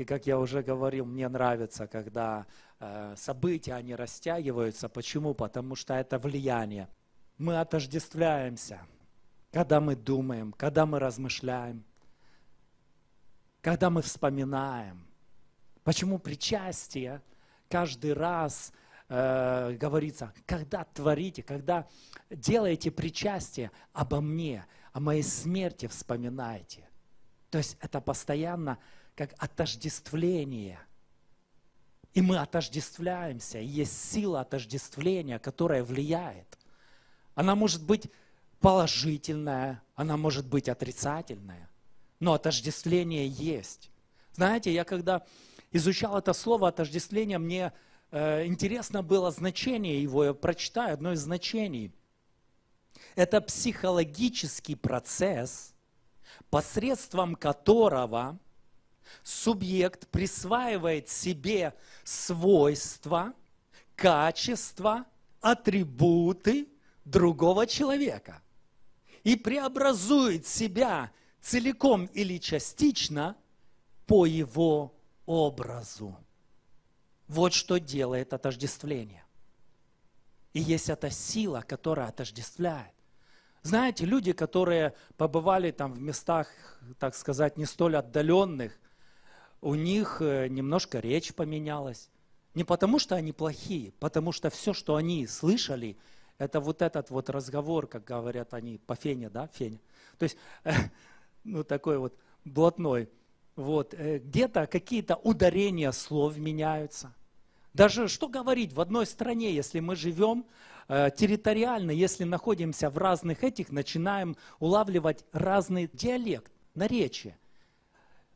И как я уже говорил, мне нравится, когда э, события, они растягиваются. Почему? Потому что это влияние. Мы отождествляемся, когда мы думаем, когда мы размышляем, когда мы вспоминаем. Почему причастие каждый раз э, говорится, когда творите, когда делаете причастие обо мне, о моей смерти вспоминайте. То есть это постоянно как отождествление. И мы отождествляемся, и есть сила отождествления, которая влияет. Она может быть положительная, она может быть отрицательная, но отождествление есть. Знаете, я когда изучал это слово отождествление, мне э, интересно было значение его, я прочитаю одно из значений. Это психологический процесс, посредством которого – субъект присваивает себе свойства, качества, атрибуты другого человека и преобразует себя целиком или частично по его образу. Вот что делает отождествление. И есть эта сила, которая отождествляет. Знаете, люди, которые побывали там в местах, так сказать, не столь отдаленных – у них э, немножко речь поменялась. Не потому, что они плохие, потому что все, что они слышали, это вот этот вот разговор, как говорят они, по фене, да, фене. То есть, ну, такой вот блатной. Вот, э, где-то какие-то ударения слов меняются. Даже что говорить, в одной стране, если мы живем э, территориально, если находимся в разных этих, начинаем улавливать разный диалект, на речи.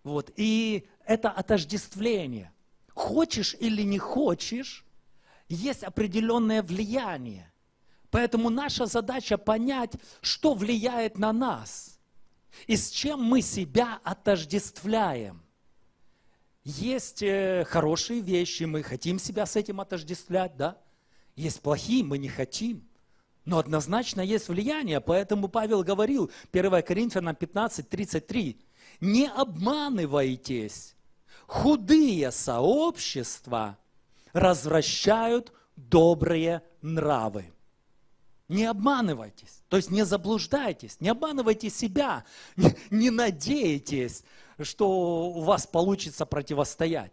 Вот. И это отождествление. Хочешь или не хочешь, есть определенное влияние. Поэтому наша задача понять, что влияет на нас и с чем мы себя отождествляем. Есть э, хорошие вещи, мы хотим себя с этим отождествлять, да? Есть плохие, мы не хотим. Но однозначно есть влияние, поэтому Павел говорил, 1 Коринфянам 15, 33, не обманывайтесь. Худые сообщества развращают добрые нравы. Не обманывайтесь, то есть не заблуждайтесь, не обманывайте себя, не, не надейтесь, что у вас получится противостоять.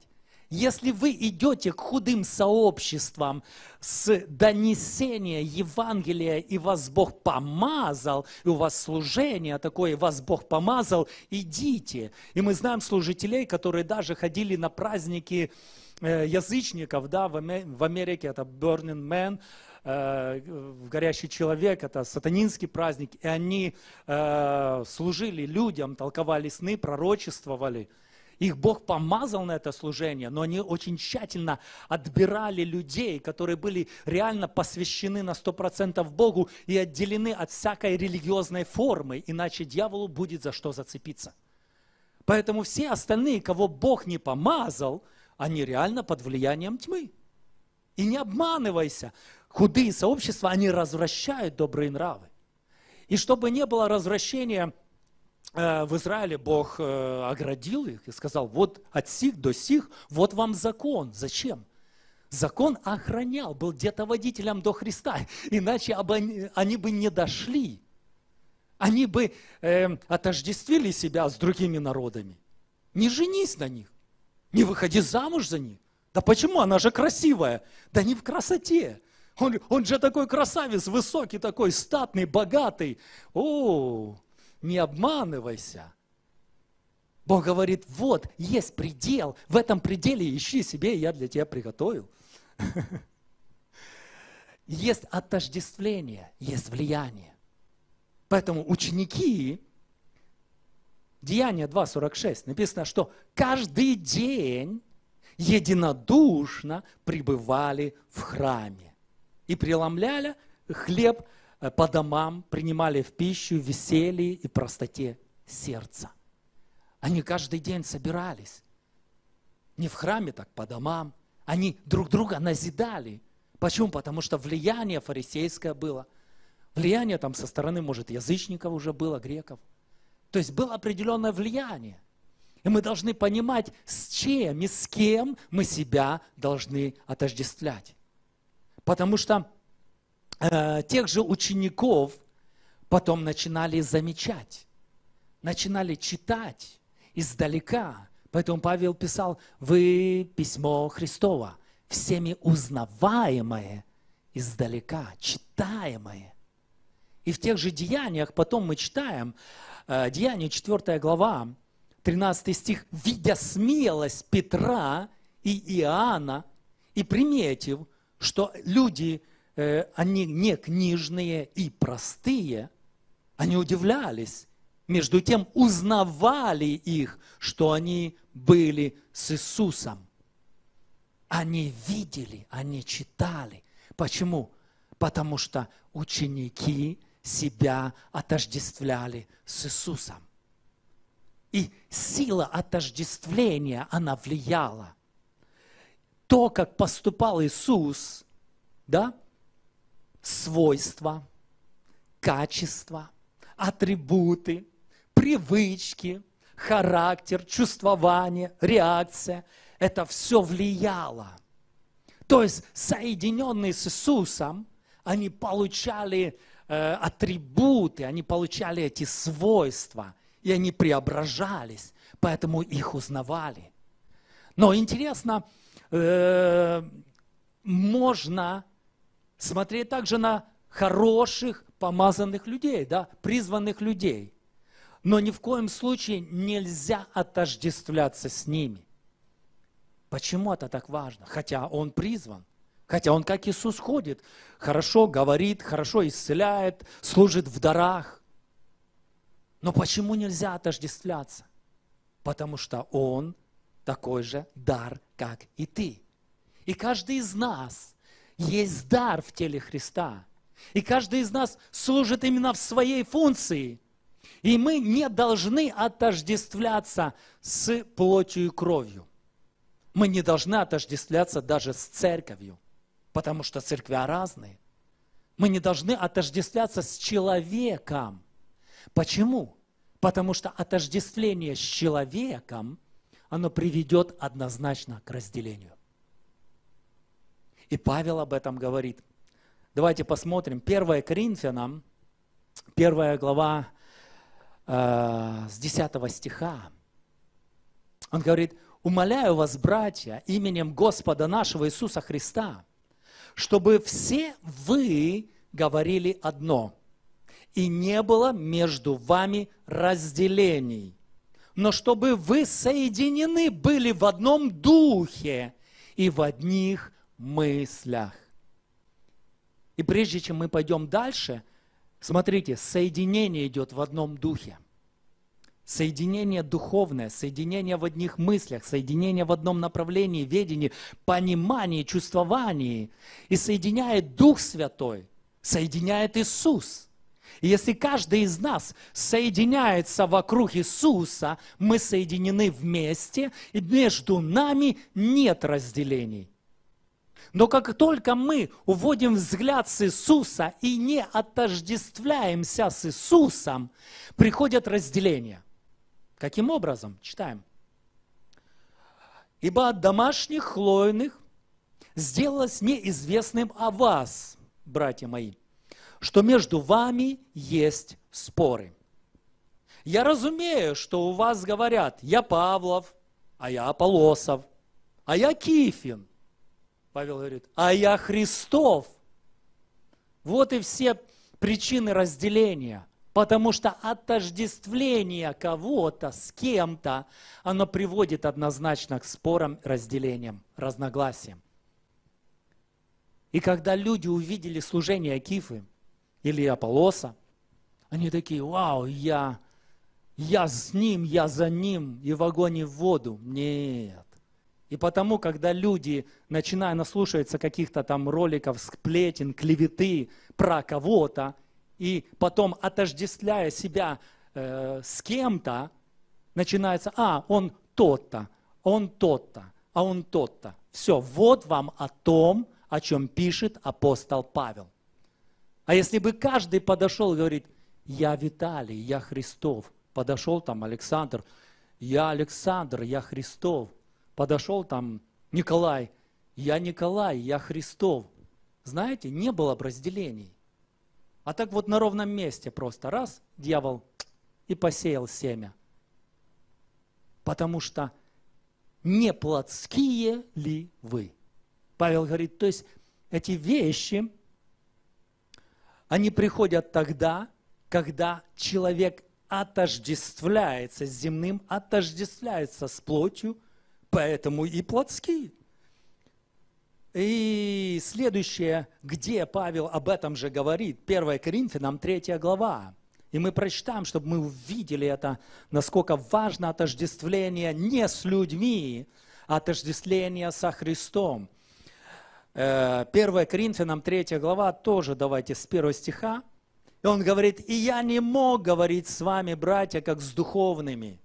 Если вы идете к худым сообществам с донесения Евангелия, и вас Бог помазал, и у вас служение такое, и вас Бог помазал, идите. И мы знаем служителей, которые даже ходили на праздники э, язычников, да, в Америке это Burning Man, э, в горящий человек, это сатанинский праздник, и они э, служили людям, толковали сны, пророчествовали – их Бог помазал на это служение, но они очень тщательно отбирали людей, которые были реально посвящены на 100% Богу и отделены от всякой религиозной формы, иначе дьяволу будет за что зацепиться. Поэтому все остальные, кого Бог не помазал, они реально под влиянием тьмы. И не обманывайся, худые сообщества, они развращают добрые нравы. И чтобы не было развращения Э, в Израиле Бог э, оградил их и сказал, вот от сих до сих, вот вам закон. Зачем? Закон охранял, был где-то водителем до Христа, иначе они бы не дошли. Они бы э, отождествили себя с другими народами. Не женись на них, не выходи замуж за них. Да почему? Она же красивая. Да не в красоте. Он, он же такой красавец, высокий такой, статный, богатый. О, не обманывайся. Бог говорит, вот, есть предел, в этом пределе ищи себе, я для тебя приготовил. Есть отождествление, есть влияние. Поэтому ученики, Деяние 2.46, написано, что каждый день единодушно пребывали в храме и преломляли хлеб Э, по домам, принимали в пищу в веселье и простоте сердца. Они каждый день собирались. Не в храме, так по домам. Они друг друга назидали. Почему? Потому что влияние фарисейское было. Влияние там со стороны, может, язычников уже было, греков. То есть было определенное влияние. И мы должны понимать, с чем и с кем мы себя должны отождествлять. Потому что Э, тех же учеников потом начинали замечать, начинали читать издалека. Поэтому Павел писал, вы письмо Христово, всеми узнаваемое издалека, читаемое. И в тех же деяниях потом мы читаем, э, Деяние 4 глава, 13 стих, «Видя смелость Петра и Иоанна, и приметив, что люди Э, они не книжные и простые, они удивлялись, между тем узнавали их, что они были с Иисусом. Они видели, они читали. Почему? Потому что ученики себя отождествляли с Иисусом. И сила отождествления, она влияла. То, как поступал Иисус, да, свойства, качества, атрибуты, привычки, характер, чувствование, реакция. Это все влияло. То есть соединенные с Иисусом, они получали э, атрибуты, они получали эти свойства, и они преображались, поэтому их узнавали. Но интересно, э, можно смотреть также на хороших, помазанных людей, да, призванных людей. Но ни в коем случае нельзя отождествляться с ними. Почему это так важно? Хотя он призван. Хотя он, как Иисус, ходит, хорошо говорит, хорошо исцеляет, служит в дарах. Но почему нельзя отождествляться? Потому что он такой же дар, как и ты. И каждый из нас – есть дар в теле Христа. И каждый из нас служит именно в своей функции. И мы не должны отождествляться с плотью и кровью. Мы не должны отождествляться даже с церковью, потому что церкви разные. Мы не должны отождествляться с человеком. Почему? Потому что отождествление с человеком, оно приведет однозначно к разделению. И Павел об этом говорит. Давайте посмотрим. 1 Коринфянам, 1 глава э, с 10 стиха. Он говорит, «Умоляю вас, братья, именем Господа нашего Иисуса Христа, чтобы все вы говорили одно, и не было между вами разделений, но чтобы вы соединены были в одном духе и в одних мыслях. И прежде чем мы пойдем дальше, смотрите, соединение идет в одном духе. Соединение духовное, соединение в одних мыслях, соединение в одном направлении, ведении, понимании, чувствовании. И соединяет Дух Святой, соединяет Иисус. И если каждый из нас соединяется вокруг Иисуса, мы соединены вместе, и между нами нет разделений. Но как только мы уводим взгляд с Иисуса и не отождествляемся с Иисусом, приходят разделения. Каким образом? Читаем. «Ибо от домашних хлойных сделалось неизвестным о вас, братья мои, что между вами есть споры». Я разумею, что у вас говорят, я Павлов, а я Аполосов, а я Кифин, Павел говорит, а я Христов. Вот и все причины разделения. Потому что отождествление кого-то с кем-то, оно приводит однозначно к спорам, разделениям, разногласиям. И когда люди увидели служение Акифы или Аполлоса, они такие, вау, я, я с ним, я за ним, и в огонь, и в воду. Нет. И потому, когда люди, начиная наслушаются каких-то там роликов, сплетен, клеветы про кого-то, и потом, отождествляя себя э, с кем-то, начинается, а, он тот-то, он тот-то, а он тот-то. Все, вот вам о том, о чем пишет апостол Павел. А если бы каждый подошел и говорит, я Виталий, я Христов, подошел там Александр, я Александр, я Христов – подошел там Николай, я Николай, я Христов. Знаете, не было бы разделений. А так вот на ровном месте просто раз, дьявол и посеял семя. Потому что не плотские ли вы? Павел говорит, то есть эти вещи, они приходят тогда, когда человек отождествляется с земным, отождествляется с плотью – поэтому и плотские. И следующее, где Павел об этом же говорит, 1 Коринфянам 3 глава. И мы прочитаем, чтобы мы увидели это, насколько важно отождествление не с людьми, а отождествление со Христом. 1 э, Коринфянам 3 глава, тоже давайте с 1 стиха. И он говорит, «И я не мог говорить с вами, братья, как с духовными,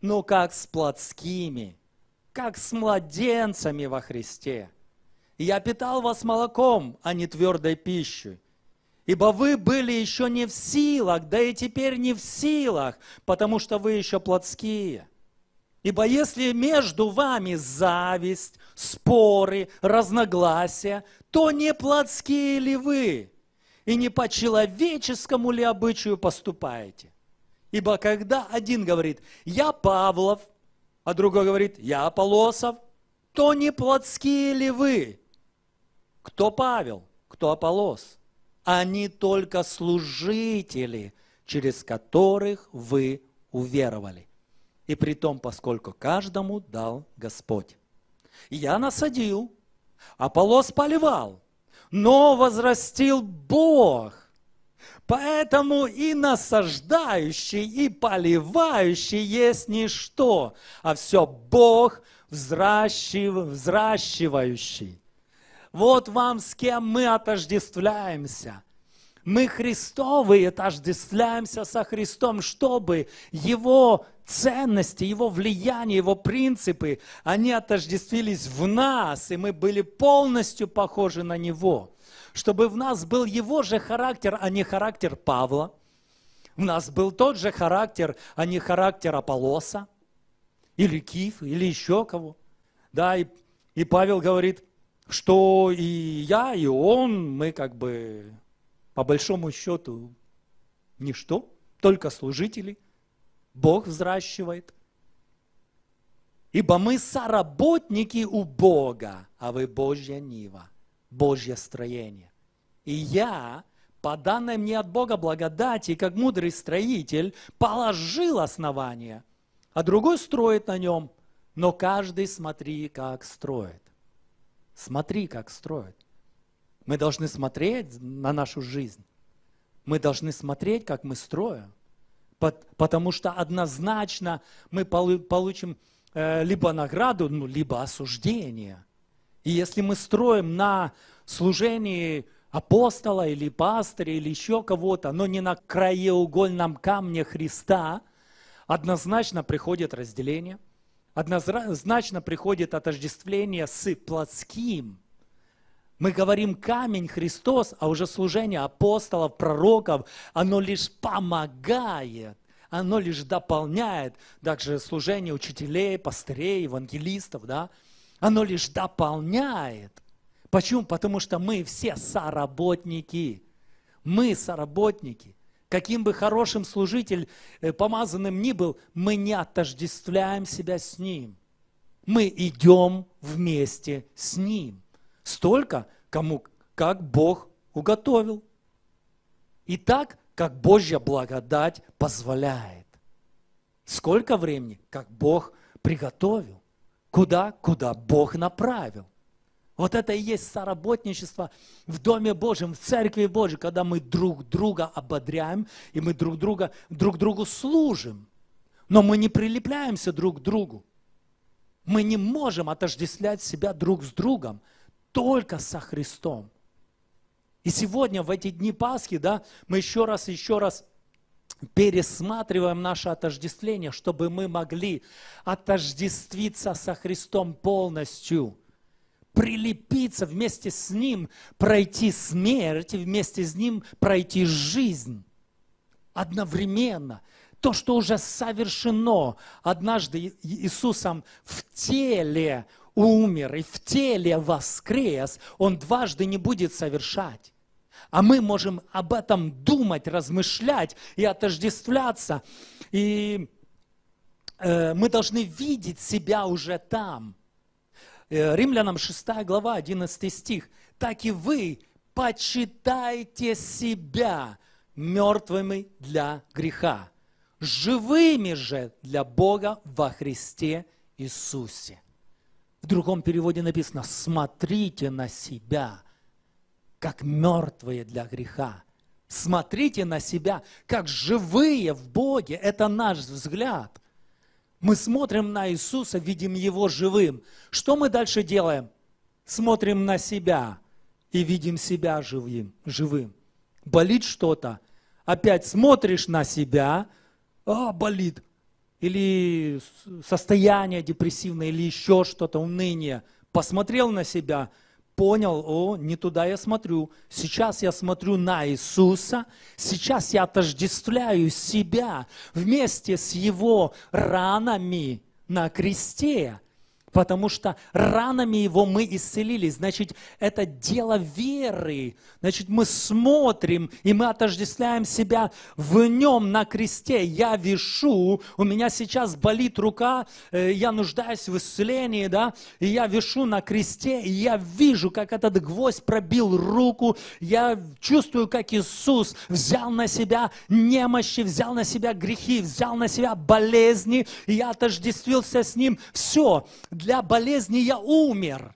но как с плотскими» как с младенцами во Христе. я питал вас молоком, а не твердой пищей. Ибо вы были еще не в силах, да и теперь не в силах, потому что вы еще плотские. Ибо если между вами зависть, споры, разногласия, то не плотские ли вы, и не по человеческому ли обычаю поступаете? Ибо когда один говорит, я Павлов – а другой говорит, я Аполосов, то не плотские ли вы? Кто Павел, кто Аполос? Они только служители, через которых вы уверовали. И при том, поскольку каждому дал Господь. Я насадил, Аполос поливал, но возрастил Бог – Поэтому и насаждающий, и поливающий есть ничто, а все Бог взращив, взращивающий. Вот вам с кем мы отождествляемся. Мы Христовые отождествляемся со Христом, чтобы Его ценности, Его влияние, Его принципы, они отождествились в нас, и мы были полностью похожи на Него. Чтобы в нас был Его же характер, а не характер Павла. В нас был тот же характер, а не характер Аполлоса, или Киф, или еще кого. Да, и, и Павел говорит, что и я, и он, мы как бы по большому счету ничто, только служители – Бог взращивает. Ибо мы соработники у Бога, а вы Божья Нива, Божье строение. И я, по данной мне от Бога благодати, как мудрый строитель, положил основание, а другой строит на нем, но каждый смотри, как строит. Смотри, как строит. Мы должны смотреть на нашу жизнь. Мы должны смотреть, как мы строим потому что однозначно мы получим э, либо награду, ну, либо осуждение. И если мы строим на служении апостола или пастыря или еще кого-то, но не на краеугольном камне Христа, однозначно приходит разделение, однозначно приходит отождествление с плотским – мы говорим камень Христос, а уже служение апостолов, пророков, оно лишь помогает, оно лишь дополняет. Также служение учителей, пастырей, евангелистов, да, оно лишь дополняет. Почему? Потому что мы все соработники. Мы соработники. Каким бы хорошим служитель э, помазанным ни был, мы не отождествляем себя с ним. Мы идем вместе с ним столько, кому как Бог уготовил. И так, как Божья благодать позволяет. Сколько времени, как Бог приготовил. Куда, куда Бог направил. Вот это и есть соработничество в Доме Божьем, в Церкви Божьей, когда мы друг друга ободряем и мы друг, друга, друг другу служим. Но мы не прилепляемся друг к другу. Мы не можем отождествлять себя друг с другом только со Христом. И сегодня, в эти дни Пасхи, да, мы еще раз, еще раз пересматриваем наше отождествление, чтобы мы могли отождествиться со Христом полностью, прилепиться вместе с Ним, пройти смерть, вместе с Ним пройти жизнь одновременно. То, что уже совершено однажды Иисусом в теле, умер и в теле воскрес, он дважды не будет совершать. А мы можем об этом думать, размышлять и отождествляться. И э, мы должны видеть себя уже там. Э, Римлянам 6 глава, 11 стих. «Так и вы почитайте себя мертвыми для греха, живыми же для Бога во Христе Иисусе». В другом переводе написано, смотрите на себя, как мертвые для греха. Смотрите на себя, как живые в Боге. Это наш взгляд. Мы смотрим на Иисуса, видим Его живым. Что мы дальше делаем? Смотрим на себя и видим себя живым. живым. Болит что-то. Опять смотришь на себя, а, болит или состояние депрессивное, или еще что-то, уныние. Посмотрел на себя, понял, о, не туда я смотрю. Сейчас я смотрю на Иисуса, сейчас я отождествляю себя вместе с Его ранами на кресте потому что ранами его мы исцелились. Значит, это дело веры. Значит, мы смотрим, и мы отождествляем себя в нем на кресте. Я вешу, у меня сейчас болит рука, э, я нуждаюсь в исцелении, да, и я вешу на кресте, и я вижу, как этот гвоздь пробил руку, я чувствую, как Иисус взял на себя немощи, взял на себя грехи, взял на себя болезни, и я отождествился с Ним. Все, для болезни я умер.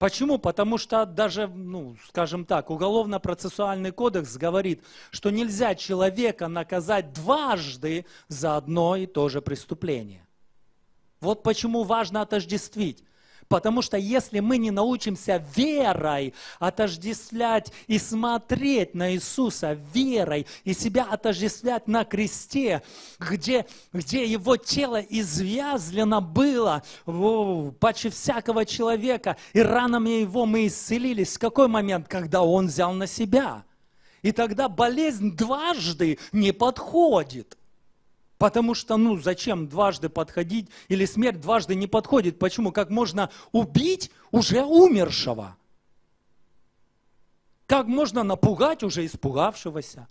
Почему? Потому что даже, ну, скажем так, уголовно-процессуальный кодекс говорит, что нельзя человека наказать дважды за одно и то же преступление. Вот почему важно отождествить. Потому что если мы не научимся верой отождествлять и смотреть на Иисуса верой, и себя отождествлять на кресте, где, где его тело извязлено было почти всякого человека, и ранами его мы исцелились. В какой момент? Когда он взял на себя. И тогда болезнь дважды не подходит – Потому что, ну, зачем дважды подходить? Или смерть дважды не подходит. Почему? Как можно убить уже умершего? Как можно напугать уже испугавшегося?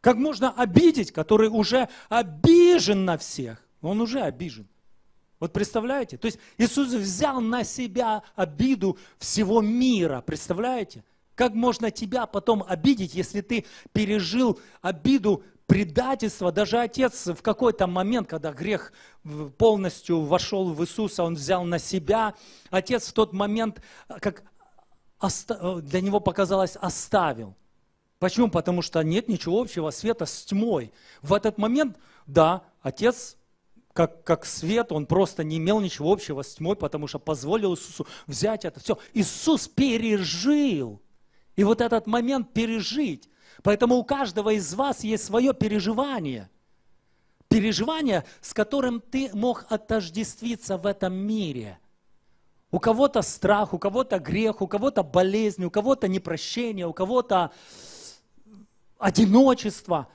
Как можно обидеть, который уже обижен на всех? Он уже обижен. Вот представляете? То есть Иисус взял на себя обиду всего мира. Представляете? Как можно тебя потом обидеть, если ты пережил обиду предательство. Даже отец в какой-то момент, когда грех полностью вошел в Иисуса, он взял на себя. Отец в тот момент, э, как э, для него показалось, оставил. Почему? Потому что нет ничего общего света с тьмой. В этот момент, да, отец как, как свет, он просто не имел ничего общего с тьмой, потому что позволил Иисусу взять это все. Иисус пережил. И вот этот момент пережить. Поэтому у каждого из вас есть свое переживание. Переживание, с которым ты мог отождествиться в этом мире. У кого-то страх, у кого-то грех, у кого-то болезнь, у кого-то непрощение, у кого-то одиночество.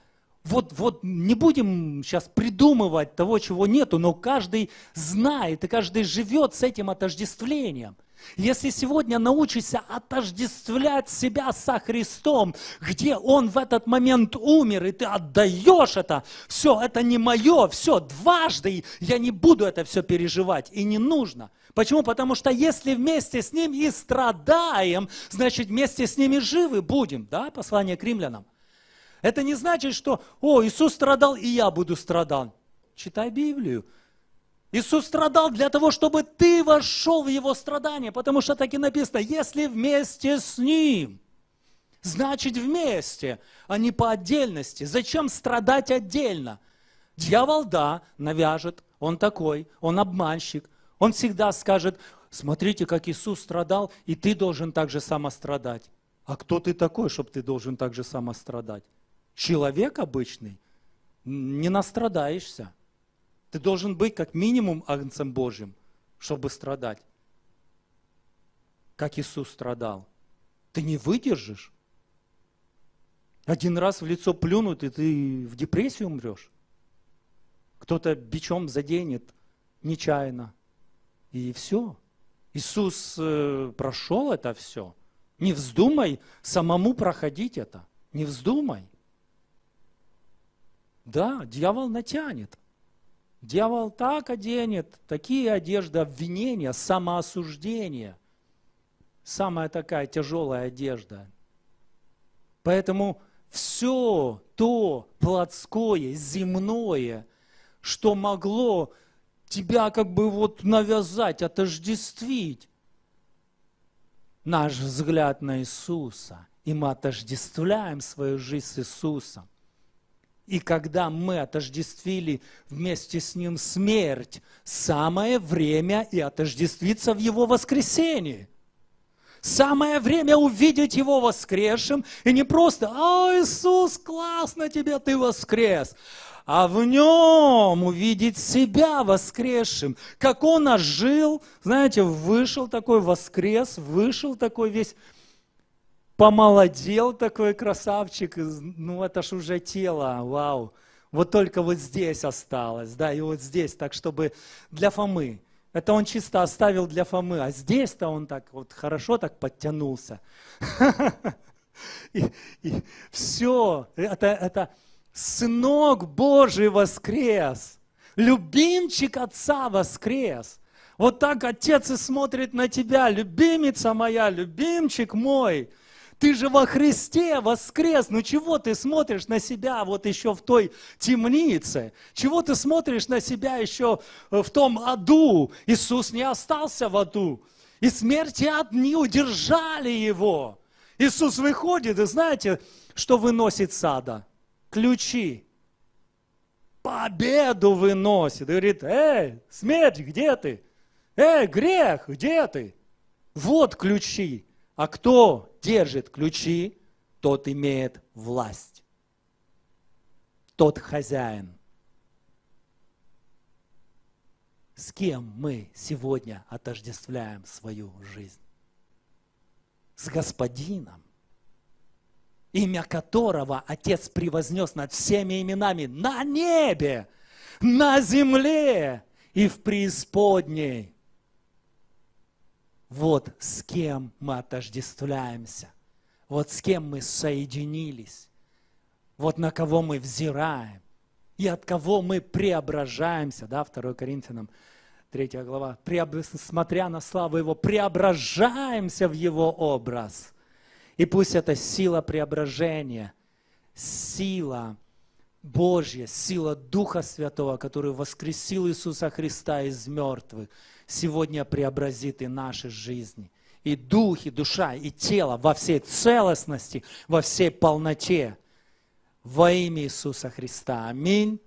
Вот, вот не будем сейчас придумывать того, чего нету, но каждый знает и каждый живет с этим отождествлением – если сегодня научишься отождествлять себя со Христом, где Он в этот момент умер, и ты отдаешь это, все, это не мое, все, дважды я не буду это все переживать, и не нужно. Почему? Потому что если вместе с Ним и страдаем, значит вместе с Ними живы будем, да, послание к римлянам. Это не значит, что, о, Иисус страдал, и я буду страдать. Читай Библию. Иисус страдал для того, чтобы ты вошел в Его страдания, потому что так и написано, если вместе с Ним, значит вместе, а не по отдельности. Зачем страдать отдельно? Дьявол, да, навяжет, он такой, он обманщик, он всегда скажет, смотрите, как Иисус страдал, и ты должен так же само страдать. А кто ты такой, чтобы ты должен так же само страдать? Человек обычный? Не настрадаешься. Ты должен быть как минимум агнцем Божьим, чтобы страдать. Как Иисус страдал. Ты не выдержишь. Один раз в лицо плюнут, и ты в депрессию умрешь. Кто-то бичом заденет нечаянно. И все. Иисус э, прошел это все. Не вздумай самому проходить это. Не вздумай. Да, дьявол натянет. Дьявол так оденет, такие одежды обвинения, самоосуждения. Самая такая тяжелая одежда. Поэтому все то плотское, земное, что могло тебя как бы вот навязать, отождествить, наш взгляд на Иисуса, и мы отождествляем свою жизнь с Иисусом. И когда мы отождествили вместе с Ним смерть, самое время и отождествиться в Его воскресении. Самое время увидеть Его воскресшим, и не просто «О, «А, Иисус, классно тебе, ты воскрес!» а в нем увидеть себя воскресшим, как он ожил, знаете, вышел такой, воскрес, вышел такой весь помолодел такой красавчик, ну это ж уже тело, вау. Вот только вот здесь осталось, да, и вот здесь, так чтобы для Фомы. Это он чисто оставил для Фомы, а здесь-то он так вот хорошо так подтянулся. И, все, это, это сынок Божий воскрес, любимчик отца воскрес. Вот так отец и смотрит на тебя, любимица моя, любимчик мой – ты же во Христе воскрес. Ну чего ты смотришь на себя вот еще в той темнице? Чего ты смотришь на себя еще э, в том аду? Иисус не остался в аду. И смерти одни удержали его. Иисус выходит, и знаете, что выносит сада? Ключи. Победу выносит. И говорит, эй, смерть, где ты? Эй, грех, где ты? Вот ключи. А кто держит ключи, тот имеет власть. Тот хозяин. С кем мы сегодня отождествляем свою жизнь? С Господином, имя которого Отец превознес над всеми именами на небе, на земле и в преисподней – вот с кем мы отождествляемся. Вот с кем мы соединились. Вот на кого мы взираем. И от кого мы преображаемся. Да, 2 Коринфянам 3 глава. Смотря на славу Его, преображаемся в Его образ. И пусть эта сила преображения, сила Божья, сила Духа Святого, который воскресил Иисуса Христа из мертвых, сегодня преобразит и наши жизни. И дух, и душа, и тело во всей целостности, во всей полноте. Во имя Иисуса Христа. Аминь.